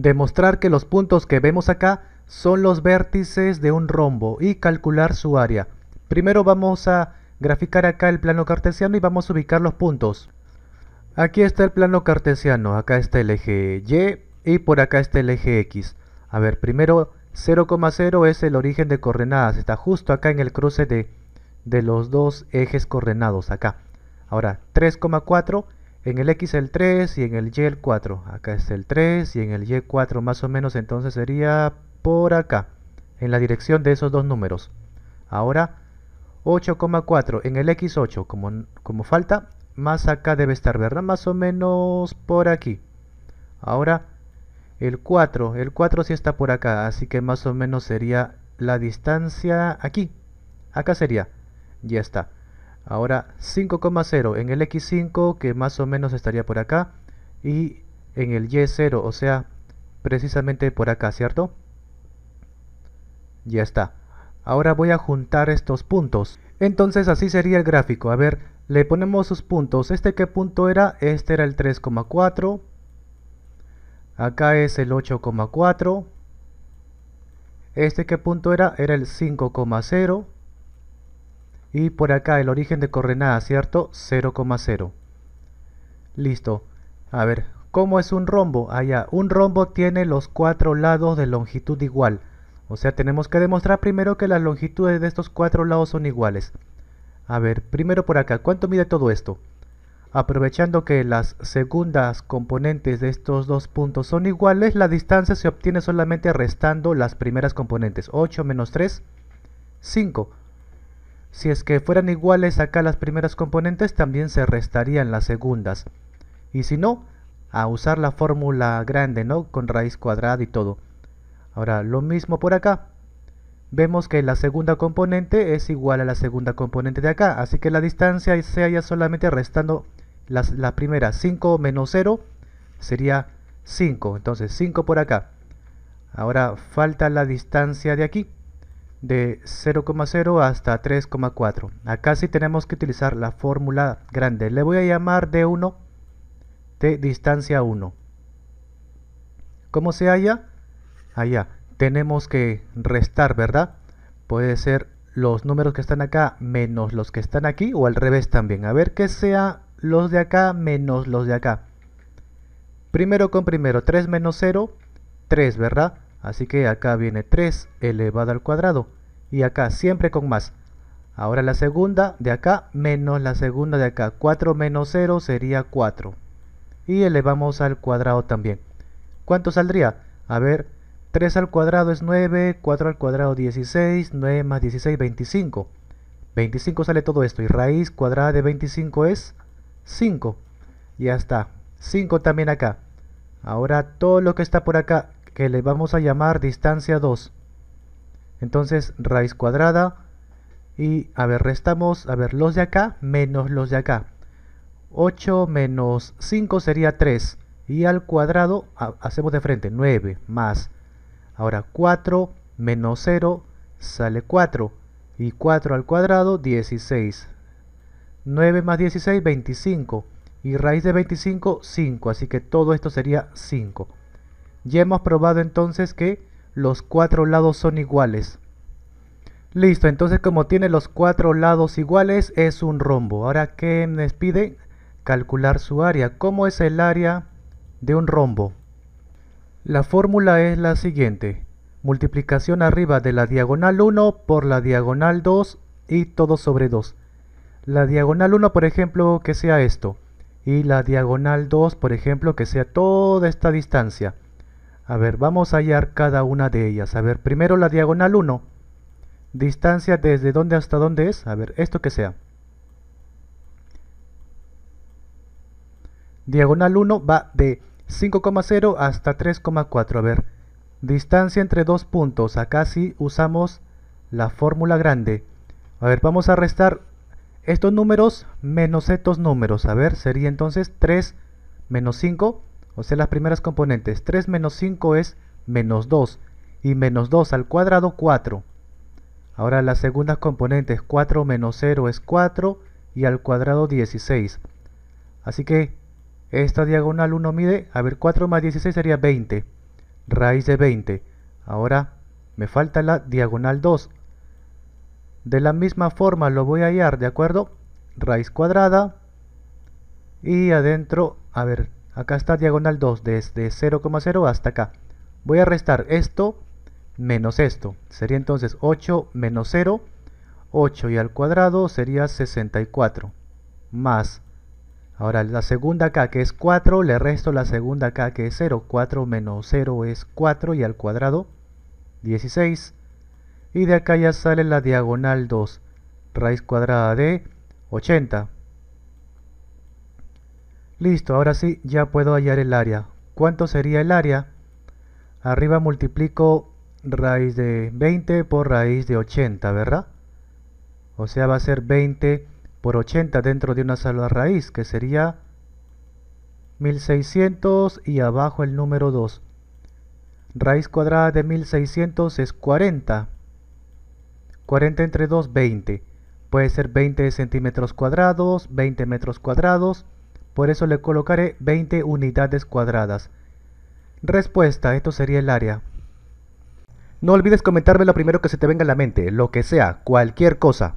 demostrar que los puntos que vemos acá son los vértices de un rombo y calcular su área. Primero vamos a graficar acá el plano cartesiano y vamos a ubicar los puntos. Aquí está el plano cartesiano, acá está el eje Y y por acá está el eje X. A ver, primero 0,0 es el origen de coordenadas, está justo acá en el cruce de, de los dos ejes coordenados, acá. Ahora, 3,4 en el X el 3 y en el Y el 4. Acá está el 3 y en el Y 4 más o menos entonces sería por acá, en la dirección de esos dos números. Ahora 8,4 en el X8 como, como falta, más acá debe estar, ¿verdad? Más o menos por aquí. Ahora el 4, el 4 sí está por acá, así que más o menos sería la distancia aquí. Acá sería, ya está. Ahora 5,0 en el X5 que más o menos estaría por acá y en el Y0, o sea, precisamente por acá, ¿cierto? Ya está. Ahora voy a juntar estos puntos. Entonces así sería el gráfico. A ver, le ponemos sus puntos. ¿Este qué punto era? Este era el 3,4. Acá es el 8,4. ¿Este qué punto era? Era el 5,0. Y por acá el origen de coordenadas, ¿cierto? 0,0. Listo. A ver, ¿cómo es un rombo? Allá, ah, un rombo tiene los cuatro lados de longitud igual. O sea, tenemos que demostrar primero que las longitudes de estos cuatro lados son iguales. A ver, primero por acá, ¿cuánto mide todo esto? Aprovechando que las segundas componentes de estos dos puntos son iguales, la distancia se obtiene solamente restando las primeras componentes. 8 menos 3, 5. Si es que fueran iguales acá las primeras componentes, también se restarían las segundas. Y si no, a usar la fórmula grande, ¿no? Con raíz cuadrada y todo. Ahora, lo mismo por acá. Vemos que la segunda componente es igual a la segunda componente de acá. Así que la distancia se halla solamente restando las, la primera. 5 menos 0 sería 5. Entonces, 5 por acá. Ahora, falta la distancia de aquí de 0,0 hasta 3,4. Acá sí tenemos que utilizar la fórmula grande. Le voy a llamar de 1 de distancia 1. ¿Cómo se halla? Allá. Tenemos que restar, ¿verdad? Puede ser los números que están acá menos los que están aquí o al revés también. A ver que sea los de acá menos los de acá. Primero con primero, 3 menos 0, 3, ¿verdad? Así que acá viene 3 elevado al cuadrado. Y acá siempre con más. Ahora la segunda de acá menos la segunda de acá. 4 menos 0 sería 4. Y elevamos al cuadrado también. ¿Cuánto saldría? A ver, 3 al cuadrado es 9, 4 al cuadrado 16, 9 más 16, 25. 25 sale todo esto y raíz cuadrada de 25 es 5. Ya está, 5 también acá. Ahora todo lo que está por acá que le vamos a llamar distancia 2. Entonces raíz cuadrada y a ver, restamos, a ver, los de acá menos los de acá. 8 menos 5 sería 3 y al cuadrado hacemos de frente 9 más. Ahora 4 menos 0 sale 4 y 4 al cuadrado 16. 9 más 16, 25 y raíz de 25, 5, así que todo esto sería 5. Ya hemos probado entonces que los cuatro lados son iguales. Listo, entonces como tiene los cuatro lados iguales, es un rombo. Ahora, ¿qué nos pide? Calcular su área. ¿Cómo es el área de un rombo? La fórmula es la siguiente. Multiplicación arriba de la diagonal 1 por la diagonal 2 y todo sobre 2. La diagonal 1, por ejemplo, que sea esto. Y la diagonal 2, por ejemplo, que sea toda esta distancia. A ver, vamos a hallar cada una de ellas. A ver, primero la diagonal 1. Distancia desde dónde hasta dónde es. A ver, esto que sea. Diagonal 1 va de 5,0 hasta 3,4. A ver, distancia entre dos puntos. Acá sí usamos la fórmula grande. A ver, vamos a restar estos números menos estos números. A ver, sería entonces 3 menos 5 o sea, las primeras componentes. 3 menos 5 es menos 2, y menos 2 al cuadrado 4. Ahora las segundas componentes, 4 menos 0 es 4, y al cuadrado 16. Así que esta diagonal 1 mide, a ver, 4 más 16 sería 20, raíz de 20. Ahora me falta la diagonal 2. De la misma forma lo voy a hallar, ¿de acuerdo? Raíz cuadrada. Y adentro, a ver, acá está diagonal 2 desde 0,0 hasta acá voy a restar esto menos esto sería entonces 8 menos 0 8 y al cuadrado sería 64 más ahora la segunda acá que es 4 le resto la segunda acá que es 0 4 menos 0 es 4 y al cuadrado 16 y de acá ya sale la diagonal 2 raíz cuadrada de 80 Listo, ahora sí, ya puedo hallar el área. ¿Cuánto sería el área? Arriba multiplico raíz de 20 por raíz de 80, ¿verdad? O sea, va a ser 20 por 80 dentro de una sola raíz, que sería 1600 y abajo el número 2. Raíz cuadrada de 1600 es 40. 40 entre 2, 20. Puede ser 20 centímetros cuadrados, 20 metros cuadrados, por eso le colocaré 20 unidades cuadradas. Respuesta, esto sería el área. No olvides comentarme lo primero que se te venga a la mente, lo que sea, cualquier cosa.